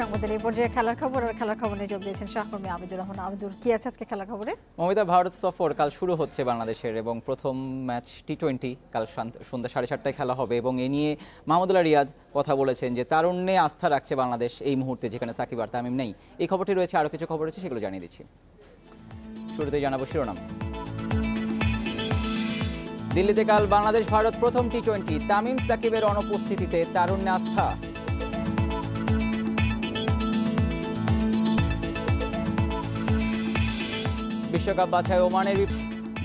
সংবাদের এই পর্যায়ে খেলার খবর আর খেলার খবরে যোগ দিয়েছেন সহকর্মী আবিদুর রহমান আবিদুর কি আছে আজকে খেলার খবরে মমিতা ভারত সফর কাল শুরু হচ্ছে বাংলাদেশের এবং প্রথম ম্যাচ টি টোয়েন্টি কাল সন্ধ্যা সাড়ে সাতটায় খেলা হবে এবং এ নিয়ে মাহমুদুল্লাহ রিয়াদ কথা বলেছেন যে তারুণ্যে আস্থা রাখছে বাংলাদেশ এই মুহূর্তে যেখানে সাকিব আর তামিম নেই এই খবরটি রয়েছে আরও কিছু খবর রয়েছে সেগুলো জানিয়ে দিচ্ছি শুরুতে জানাবো শিরোনাম দিল্লিতে কাল বাংলাদেশ ভারত প্রথম টি টোয়েন্টি তামিম সাকিবের অনুপস্থিতিতে তারুণ্যে আস্থা বিশ্বকাপ বাছাই ওমানের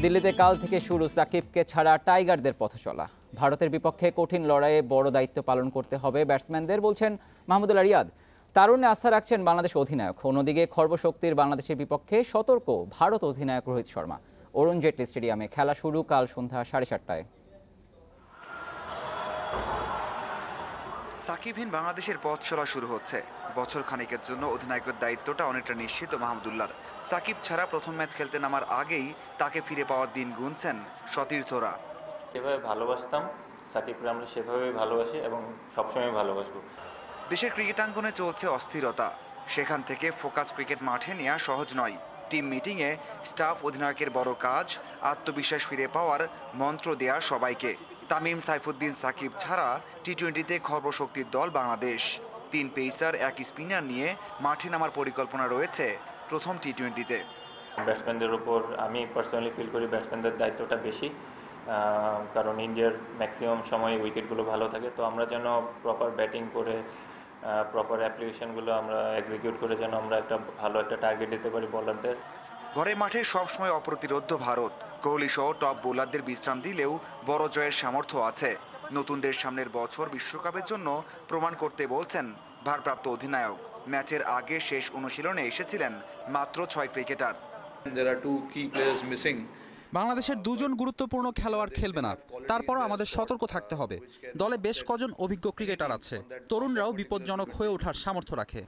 দিল্লিতে কাল থেকে শুরু সাকিবকে ছাড়া টাইগারদের পথ চলা ভারতের বিপক্ষে কঠিন লড়াইয়ে বড় দায়িত্ব পালন করতে হবে ব্যাটসম্যানদের বলছেন মাহমুদুল্লাহ রিয়াদ তারুণ্যে আস্থা রাখছেন বাংলাদেশ অধিনায়ক অন্যদিকে খর্বশক্তির বাংলাদেশের বিপক্ষে সতর্ক ভারত অধিনায়ক রোহিত শর্মা অরুণ জেটলি স্টেডিয়ামে খেলা শুরু কাল সন্ধ্যা সাড়ে সাতটায় সাকিবহীন বাংলাদেশের পথ চলা শুরু হচ্ছে বছর খানিকের জন্য অধিনায়কের দায়িত্বটা অনেকটা নিশ্চিত মাহমুদুল্লার সাকিব ছাড়া প্রথম ম্যাচ খেলতে নামার আগেই তাকে ফিরে পাওয়ার দিন গুনছেন সতীর্থরা যেভাবে ভালোবাসতাম সাকিবকে আমরা সেভাবেই ভালোবাসি এবং সবসময় ভালোবাসব দেশের ক্রিকেটাঙ্গনে চলছে অস্থিরতা সেখান থেকে ফোকাস ক্রিকেট মাঠে নেওয়া সহজ নয় টিম মিটিংয়ে স্টাফ অধিনায়কের বড় কাজ আত্মবিশ্বাস ফিরে পাওয়ার মন্ত্র দেয়া সবাইকে তামিম সাইফুদ্দিন সাকিব ছাড়া টি টোয়েন্টিতে খর্বশক্তির দল বাংলাদেশ তিন পেসার এক স্পিনার নিয়ে মাঠে নামার পরিকল্পনা রয়েছে প্রথম টি টোয়েন্টিতে ব্যাটসম্যানদের ওপর আমি পার্সোনালি ফিল করি ব্যাটসম্যানদের দায়িত্বটা বেশি কারণ ইন্ডিয়ার ম্যাক্সিমাম সময় উইকেটগুলো ভালো থাকে তো আমরা যেন প্রপার ব্যাটিং করে প্রপার অ্যাপ্লিকেশনগুলো আমরা এক্সিকিউট করে যেন আমরা একটা ভালো একটা টার্গেট দিতে পারি বোলারদের ঘরে মাঠে সবসময় অপ্রতিরোধ্য ভারত কোহলি সহ টপ বোলারদের বিশ্রাম দিলেও বড় জয়ের সামর্থ্য আছে নতুনদের সামনের বছর বিশ্বকাপের জন্য প্রমাণ করতে বলছেন ভারপ্রাপ্ত অধিনায়ক ম্যাচের আগে শেষ অনুশীলনে এসেছিলেন মাত্র ছয় ক্রিকেটার বাংলাদেশের দুজন গুরুত্বপূর্ণ খেলোয়াড় খেলবে না তারপরও আমাদের সতর্ক থাকতে হবে দলে বেশ কজন অভিজ্ঞ ক্রিকেটার আছে তরুণরাও বিপজ্জনক হয়ে ওঠার সামর্থ্য রাখে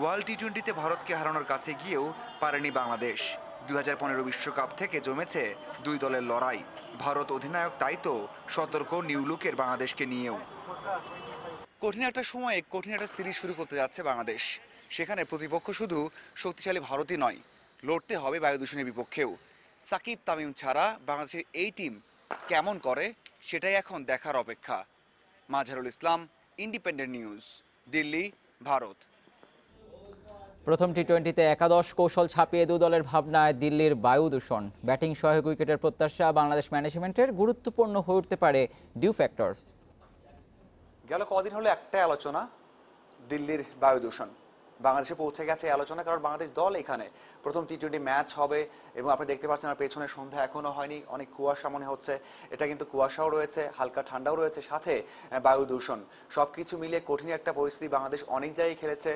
ওয়ার্ল্ড টি টোয়েন্টিতে ভারতকে হারানোর কাছে গিয়েও পারেনি বাংলাদেশ দু হাজার বিশ্বকাপ থেকে জমেছে দুই দলের লড়াই ভারত অধিনায়ক তাই তো সতর্ক নিউলুকের বাংলাদেশকে নিয়েও কঠিন একটা সময়ে কঠিন একটা সিরিজ শুরু করতে যাচ্ছে বাংলাদেশ সেখানে প্রতিপক্ষ শুধু শক্তিশালী ভারতই নয় লড়তে হবে বায়ু দূষণের বিপক্ষেও সাকিব তামিম ছাড়া বাংলাদেশের এই টিম কেমন করে সেটাই এখন দেখার অপেক্ষা মাঝারুল ইসলাম ইন্ডিপেন্ডেন্ট নিউজ দিল্লি ভারত প্রথম টি টোয়েন্টিতে একাদশ কৌশল ছাপিয়ে দু দলের ভাবনায় দিল্লির বায়ু দূষণ ব্যাটিং সহায়ক উইকেটের প্রত্যাশা বাংলাদেশ ম্যানেজমেন্টের গুরুত্বপূর্ণ হয়ে উঠতে পারে ডিউ ফ্যাক্টর গেল কদিন হলো একটাই আলোচনা দিল্লির বায়ু দূষণ বাংলাদেশে পৌঁছে গেছে আলোচনা কারণ বাংলাদেশ দল এখানে প্রথম টি টোয়েন্টি ম্যাচ হবে এবং আপনি দেখতে পাচ্ছেন আর পেছনে সন্ধ্যা এখনও হয়নি অনেক কুয়াশা মনে হচ্ছে এটা কিন্তু কুয়াশাও রয়েছে হালকা ঠান্ডাও রয়েছে সাথে বায়ু দূষণ সব কিছু মিলে কঠিন একটা পরিস্থিতি বাংলাদেশ অনেক জায়গায় খেলেছে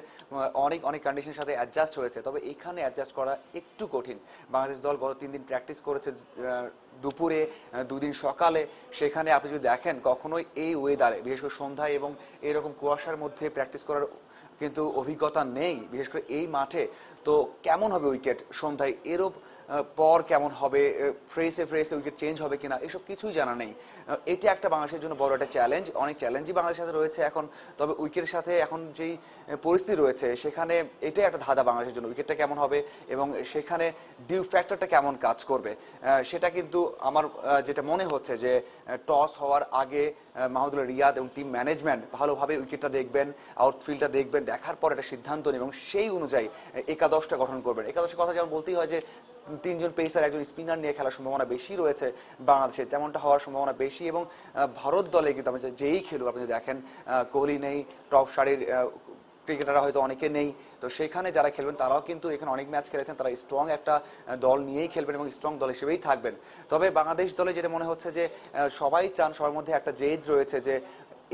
অনেক অনেক কন্ডিশনের সাথে অ্যাডজাস্ট হয়েছে তবে এখানে অ্যাডজাস্ট করা একটু কঠিন বাংলাদেশ দল গত তিন দিন প্র্যাকটিস করেছে দুপুরে দুদিন সকালে সেখানে আপনি যদি দেখেন কখনোই এই ওয়েদারে বিশেষ করে সন্ধ্যায় এবং এরকম কুয়াশার মধ্যে প্র্যাকটিস করার কিন্তু অভিজ্ঞতা নেই বিশেষ করে এই মাঠে তো কেমন হবে উইকেট সন্ধ্যায় এরূপ পর কেমন হবে ফ্রেসে ফ্রেসে উইকেট চেঞ্জ হবে কিনা এসব কিছুই জানা নেই এটা একটা বাংলাদেশের জন্য বড় একটা চ্যালেঞ্জ অনেক চ্যালেঞ্জই বাংলাদেশের সাথে রয়েছে এখন তবে উইকেটের সাথে এখন যেই পরিস্থিতি রয়েছে সেখানে এটাই একটা ধাঁধা বাংলাদেশের জন্য উইকেটটা কেমন হবে এবং সেখানে ডিউ ফ্যাক্টরটা কেমন কাজ করবে সেটা কিন্তু আমার যেটা মনে হচ্ছে যে টস হওয়ার আগে মাহমুদুল রিয়াদ এবং টিম ম্যানেজমেন্ট ভালোভাবে উইকেটটা দেখবেন আউটফিল্ডটা দেখবেন দেখার পর একটা সিদ্ধান্ত নেবেন এবং সেই অনুযায়ী একাদশটা গঠন করবেন একাদশের কথা যেমন বলতেই হয় যে তিনজন পেসার একজন স্পিনার নিয়ে খেলার সম্ভাবনা বেশি রয়েছে বাংলাদেশে তেমনটা হওয়ার সম্ভাবনা বেশি এবং ভারত দলে কিন্তু আমি যেই খেলু আপনি দেখেন কোহলি নেই টপ সারির ক্রিকেটাররা হয়তো অনেকে নেই তো সেখানে যারা খেলবেন তারাও কিন্তু এখানে অনেক ম্যাচ খেলেছেন তারা স্ট্রং একটা দল নিয়েই খেলবেন এবং স্ট্রং দল হিসেবেই থাকবেন তবে বাংলাদেশ দলে যেটা মনে হচ্ছে যে সবাই চান সবার মধ্যে একটা জেদ রয়েছে যে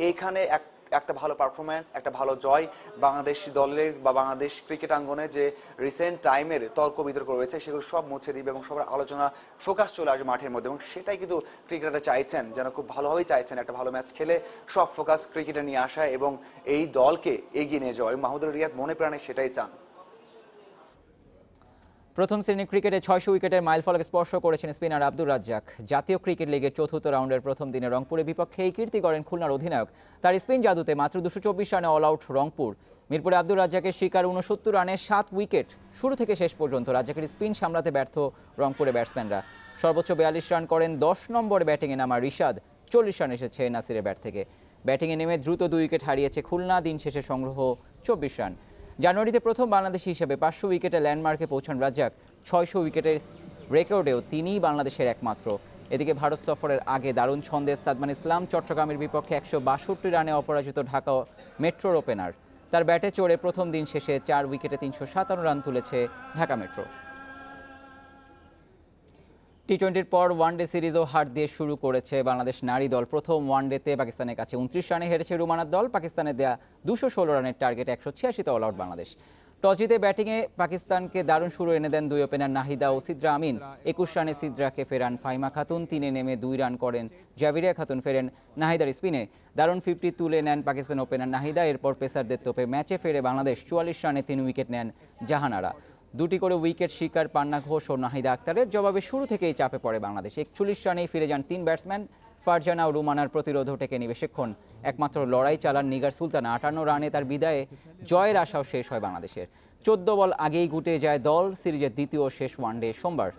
এইখানে এক একটা ভালো পারফরমেন্স একটা ভালো জয় বাংলাদেশ দলের বা বাংলাদেশ ক্রিকেট আঙ্গনে যে রিসেন্ট টাইমের তর্ক বিতর্ক রয়েছে সেগুলো সব মুছে দিবে এবং সবার আলোচনা ফোকাস চলে আসবে মাঠের মধ্যে এবং সেটাই কিন্তু ক্রিকেটাররা চাইছেন যেন খুব ভালোভাবেই চাইছেন একটা ভালো ম্যাচ খেলে সব ফোকাস ক্রিকেটে নিয়ে আসা এবং এই দলকে এগিয়ে নিয়ে যাওয়া মাহমুদুল রিয়াদ মনে প্রাণে সেটাই চান প্রথম শ্রেণীর ক্রিকেটে ছয়শো উইকেটের মাইলফলক স্পর্শ করেছেন স্পিনার আব্দুর রাজ্জাক জাতীয় ক্রিকেট লিগের চতুর্থ রাউন্ডের প্রথম দিনে রংপুরের বিপক্ষে এই কীর্তি করেন খুলনার অধিনায়ক তার স্পিন জাদুতে মাত্র দুশো চব্বিশ রানে অল আউট রংপুর মিরপুরে আব্দুর রাজ্জাকের শিকার উনসত্তর রানে সাত উইকেট শুরু থেকে শেষ পর্যন্ত রাজ্জাকের স্পিন সামলাতে ব্যর্থ রংপুরের ব্যাটসম্যানরা সর্বোচ্চ বিয়াল্লিশ রান করেন দশ নম্বরে ব্যাটিংয়ে নামা ঋষাদ চল্লিশ রান এসেছে নাসিরের ব্যাট থেকে ব্যাটিংয়ে নেমে দ্রুত দুই উইকেট হারিয়েছে খুলনা দিন শেষে সংগ্রহ চব্বিশ রান জানুয়ারিতে প্রথম বাংলাদেশি হিসেবে পাঁচশো উইকেটে ল্যান্ডমার্কে পৌঁছান রাজ্জাক ছয়শো উইকেটের রেকর্ডেও তিনিই বাংলাদেশের একমাত্র এদিকে ভারত সফরের আগে দারুণ ছন্দে সাদমান ইসলাম চট্টগ্রামের বিপক্ষে একশো বাষট্টি রানে অপরাজিত ঢাকা মেট্রোর ওপেনার তার ব্যাটে চড়ে প্রথম দিন শেষে চার উইকেটে তিনশো সাতান্ন রান তুলেছে ঢাকা মেট্রো টি টোয়েন্টির পর ওয়ানডে সিরিজও হার দিয়ে শুরু করেছে বাংলাদেশ নারী দল প্রথম ওয়ানডেতে পাকিস্তানের কাছে উনত্রিশ রানে হেরেছে রুমানার দল পাকিস্তানের দেয়া দুশো ষোলো রানের টার্গেট একশো ছিয়াশিতে অল আউট বাংলাদেশ টস জিতে ব্যাটিংয়ে পাকিস্তানকে দারুণ শুরু এনে দেন দুই ওপেনার নাহিদা ও সিদ্রা আমিন একুশ রানে সিদ্রাকে ফেরান ফাইমা খাতুন তিনে নেমে দুই রান করেন জাভিরিয়া খাতুন ফেরেন নাহিদার স্পিনে দারুণ ফিফটি তুলে নেন পাকিস্তান ওপেনার নাহিদা এরপর পেসারদের তোপে ম্যাচে ফেরে বাংলাদেশ চুয়াল্লিশ রানে তিন উইকেট নেন জাহানারা দুটি করে উইকেট শিকার পান্না ঘোষ ও নাহিদা আক্তারের জবাবে শুরু থেকেই চাপে পড়ে বাংলাদেশ একচল্লিশ রানেই ফিরে যান তিন ব্যাটসম্যান ফারজানা ও রুমানার প্রতিরোধ টেকে নি বেশিক্ষণ একমাত্র লড়াই চালান নিগার সুলতানা আটান্ন রানে তার বিদায়ে জয়ের আশাও শেষ হয় বাংলাদেশের চোদ্দ বল আগেই গুটে যায় দল সিরিজের দ্বিতীয় শেষ ওয়ানডে সোমবার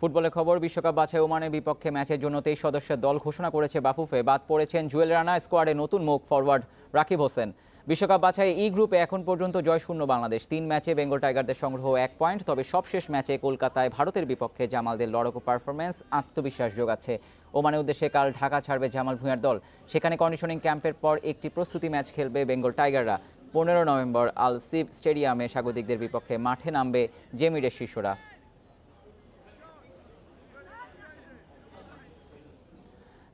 ফুটবলের খবর বিশ্বকাপ বাছাই ওমানের বিপক্ষে ম্যাচের জন্য তেইশ সদস্যের দল ঘোষণা করেছে বাফুফে বাদ পড়েছেন জুয়েল রানা স্কোয়াডে নতুন মুখ ফরওয়ার্ড রাকিব হোসেন বিশ্বকাপ বাছাই ই গ্রুপে এখন পর্যন্ত জয়শূন্য বাংলাদেশ তিন ম্যাচে বেঙ্গল টাইগারদের সংগ্রহ এক পয়েন্ট তবে সবশেষ ম্যাচে কলকাতায় ভারতের বিপক্ষে জামালদের লড়কো পারফরম্যান্স আত্মবিশ্বাস যোগাচ্ছে ওমানের উদ্দেশ্যে কাল ঢাকা ছাড়বে জামাল ভুঁইয়ার দল সেখানে কন্ডিশনিং ক্যাম্পের পর একটি প্রস্তুতি ম্যাচ খেলবে বেঙ্গল টাইগাররা পনেরো নভেম্বর আল সিব স্টেডিয়ামে স্বাগতিকদের বিপক্ষে মাঠে নামবে জেমিরের শিশুরা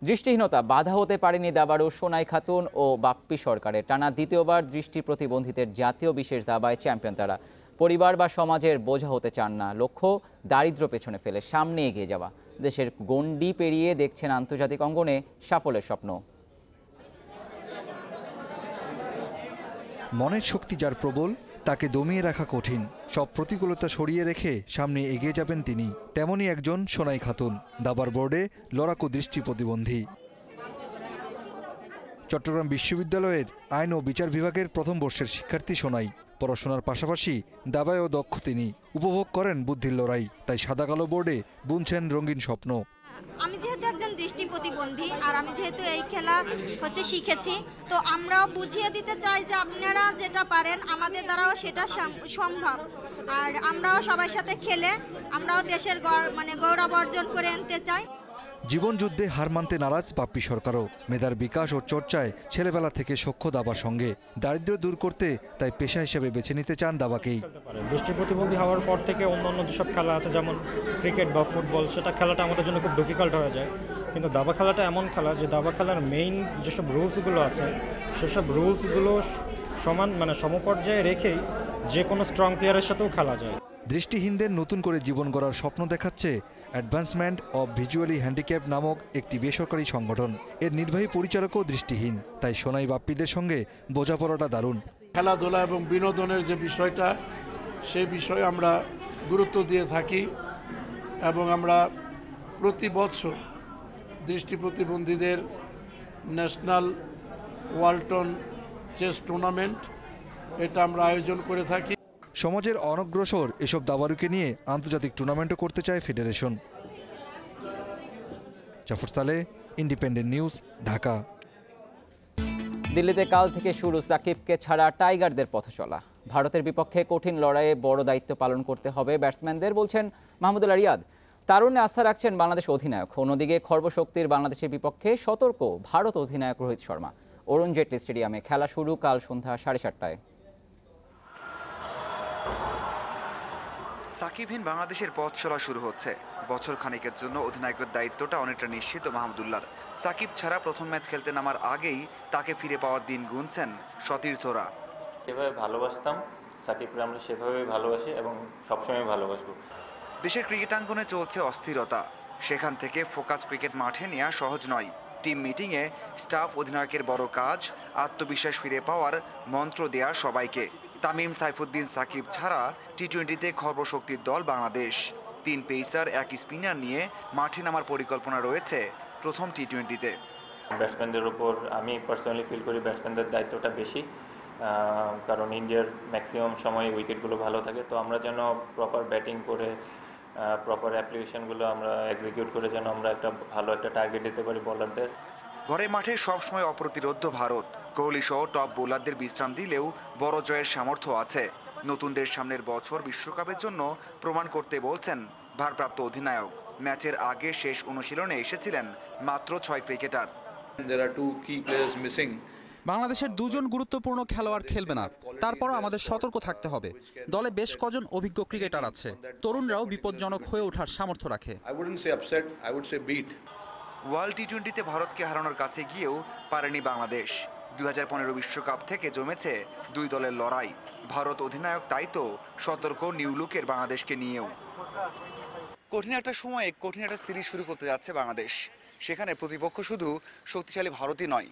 দৃষ্টিহীনতা বাধা হতে পারেনি দাবারু সোনাই খাতুন ও বাপ্পি সরকারের টানা দ্বিতীয়বার দৃষ্টি প্রতিবন্ধীদের জাতীয় বিশেষ দাবায় চ্যাম্পিয়ন তারা পরিবার বা সমাজের বোঝা হতে চান না লক্ষ্য দারিদ্র পেছনে ফেলে সামনে এগিয়ে যাওয়া দেশের গণ্ডি পেরিয়ে দেখছেন আন্তর্জাতিক অঙ্গনে সাফল্যের স্বপ্ন মনের শক্তি যার প্রবল তাকে দমিয়ে রাখা কঠিন সব প্রতিকূলতা সরিয়ে রেখে সামনে এগিয়ে যাবেন তিনি তেমনই একজন সোনাই খাতুন দাবার বোর্ডে লড়াকু দৃষ্টি প্রতিবন্ধী চট্টগ্রাম বিশ্ববিদ্যালয়ের আইন ও বিচার বিভাগের প্রথম বর্ষের শিক্ষার্থী সোনাই পড়াশোনার পাশাপাশি দাবায়ও দক্ষ তিনি উপভোগ করেন বুদ্ধির লড়াই তাই সাদা কালো বোর্ডে বুনছেন রঙিন স্বপ্ন আমি যেহেতু একজন দৃষ্টি প্রতিবন্ধী আর আমি যেহেতু এই খেলা হচ্ছে শিখেছি তো আমরাও বুঝিয়ে দিতে চাই যে আপনারা যেটা পারেন আমাদের দ্বারাও সেটা সম্ভব আর আমরাও সবার সাথে খেলে আমরাও দেশের মানে গৌরব অর্জন করে আনতে চাই জীবনযুদ্ধে হার মানতে নারাজ বাপ্পি সরকারও মেধার বিকাশ ও চর্চায় ছেলেবেলা থেকে সক্ষ দাবার সঙ্গে দারিদ্র দূর করতে তাই পেশা হিসেবে বেছে নিতে চান দাবাকেই দৃষ্টি প্রতিবন্ধী হওয়ার পর থেকে অন্যান্য যেসব খেলা আছে যেমন ক্রিকেট বা ফুটবল সেটা খেলাটা আমাদের জন্য খুব ডিফিকাল্ট হয়ে যায় কিন্তু দাবা খেলাটা এমন খেলা যে দাবা খেলার মেইন যেসব রুলসগুলো আছে সেসব রুলসগুলো সমান মানে সমপর্যায়ে রেখেই যে কোনো স্ট্রং প্লেয়ারের সাথেও খেলা যায় দৃষ্টিহীনদের নতুন করে জীবন গড়ার স্বপ্ন দেখাচ্ছে অ্যাডভান্সমেন্ট অব ভিজুয়ালি হ্যান্ডিক্যাপ নামক একটি বেসরকারি সংগঠন এর নির্বাহী পরিচালকও দৃষ্টিহীন তাই সোনাই বাপ্পিদের সঙ্গে বোঝাপড়াটা দারুণ খেলাধুলা এবং বিনোদনের যে বিষয়টা সেই বিষয়ে আমরা গুরুত্ব দিয়ে থাকি এবং আমরা প্রতি বছর দৃষ্টি প্রতিবন্ধীদের ন্যাশনাল ওয়ালটন চেস টুর্নামেন্ট এটা আমরা আয়োজন করে থাকি সমাজের অনগ্রসর এসব দাবারুকে নিয়ে আন্তর্জাতিক টুর্নামেন্টও করতে চায় ফেডারেশন জাফর সালে ইন্ডিপেন্ডেন্ট নিউজ ঢাকা দিল্লিতে কাল থেকে শুরু সাকিবকে ছাড়া টাইগারদের পথ চলা ভারতের বিপক্ষে কঠিন লড়াইয়ে বড় দায়িত্ব পালন করতে হবে ব্যাটসম্যানদের বলছেন মাহমুদুল রিয়াদ তারুণ্যে আস্থা রাখছেন বাংলাদেশ অধিনায়ক অন্যদিকে খর্বশক্তির বাংলাদেশের বিপক্ষে সতর্ক ভারত অধিনায়ক রোহিত শর্মা অরুণ জেটলি স্টেডিয়ামে খেলা শুরু কাল সন্ধ্যা সাড়ে সাতটায় সাকিবহীন বাংলাদেশের পথ চলা শুরু হচ্ছে বছর খানিকের জন্য অধিনায়কের দায়িত্বটা অনেকটা নিশ্চিত মাহমুদুল্লার সাকিব ছাড়া প্রথম ম্যাচ খেলতে নামার আগেই তাকে ফিরে পাওয়ার দিন গুনছেন সতীর্থরা যেভাবে ভালোবাসতাম সাকিবরা আমরা সেভাবেই ভালোবাসি এবং সবসময় ভালোবাসবো দেশের ক্রিকেটাঙ্গনে চলছে অস্থিরতা সেখান থেকে ফোকাস ক্রিকেট মাঠে নেওয়া সহজ নয় টিম মিটিংয়ে স্টাফ অধিনায়কের বড় কাজ আত্মবিশ্বাস ফিরে পাওয়ার মন্ত্র দেয়া সবাইকে তামিম সাইফুদ্দিন সাকিব ছাড়া টি টোয়েন্টিতে খর্বশক্তির দল বাংলাদেশ তিন পেসার এক স্পিনার নিয়ে মাঠে নামার পরিকল্পনা রয়েছে প্রথম টি টোয়েন্টিতে ব্যাটসম্যানদের উপর আমি পার্সোনালি ফিল করি ব্যাটসম্যানদের দায়িত্বটা বেশি কারণ ইন্ডিয়ার ম্যাক্সিমাম সময় উইকেটগুলো ভালো থাকে তো আমরা যেন প্রপার ব্যাটিং করে প্রপার অ্যাপ্লিকেশনগুলো আমরা এক্সিকিউট করে যেন আমরা একটা ভালো একটা টার্গেট দিতে পারি বলারদের ঘরে মাঠে সবসময় অপ্রতিরোধ্য ভারত কোহলি সহ টপ বোলারদের বিশ্রাম দিলেও বড় জয়ের সামর্থ্য আছে নতুনদের সামনের বছর বিশ্বকাপের জন্য প্রমাণ করতে বলছেন ভারপ্রাপ্ত অধিনায়ক ম্যাচের আগে শেষ অনুশীলনে এসেছিলেন মাত্র ছয় ক্রিকেটার বাংলাদেশের দুজন গুরুত্বপূর্ণ খেলোয়াড় খেলবে না তারপরও আমাদের সতর্ক থাকতে হবে দলে বেশ কজন অভিজ্ঞ ক্রিকেটার আছে তরুণরাও বিপজ্জনক হয়ে ওঠার সামর্থ্য রাখে ওয়ার্ল্ড টি টোয়েন্টিতে ভারতকে হারানোর কাছে গিয়েও পারেনি বাংলাদেশ দু বিশ্বকাপ থেকে জমেছে দুই দলের লড়াই ভারত অধিনায়ক তাই তো সতর্ক নিউলুকের বাংলাদেশকে নিয়েও কঠিন একটা সময়ে কঠিন একটা সিরিজ শুরু করতে যাচ্ছে বাংলাদেশ সেখানে প্রতিপক্ষ শুধু শক্তিশালী ভারতই নয়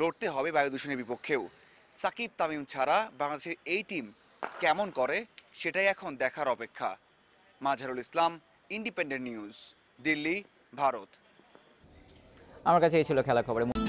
লড়তে হবে বায়ু দূষণের বিপক্ষেও সাকিব তামিম ছাড়া বাংলাদেশের এই টিম কেমন করে সেটাই এখন দেখার অপেক্ষা মাঝারুল ইসলাম ইন্ডিপেন্ডেন্ট নিউজ দিল্লি ভারত আমার কাছে এই ছিল খেলা খবরে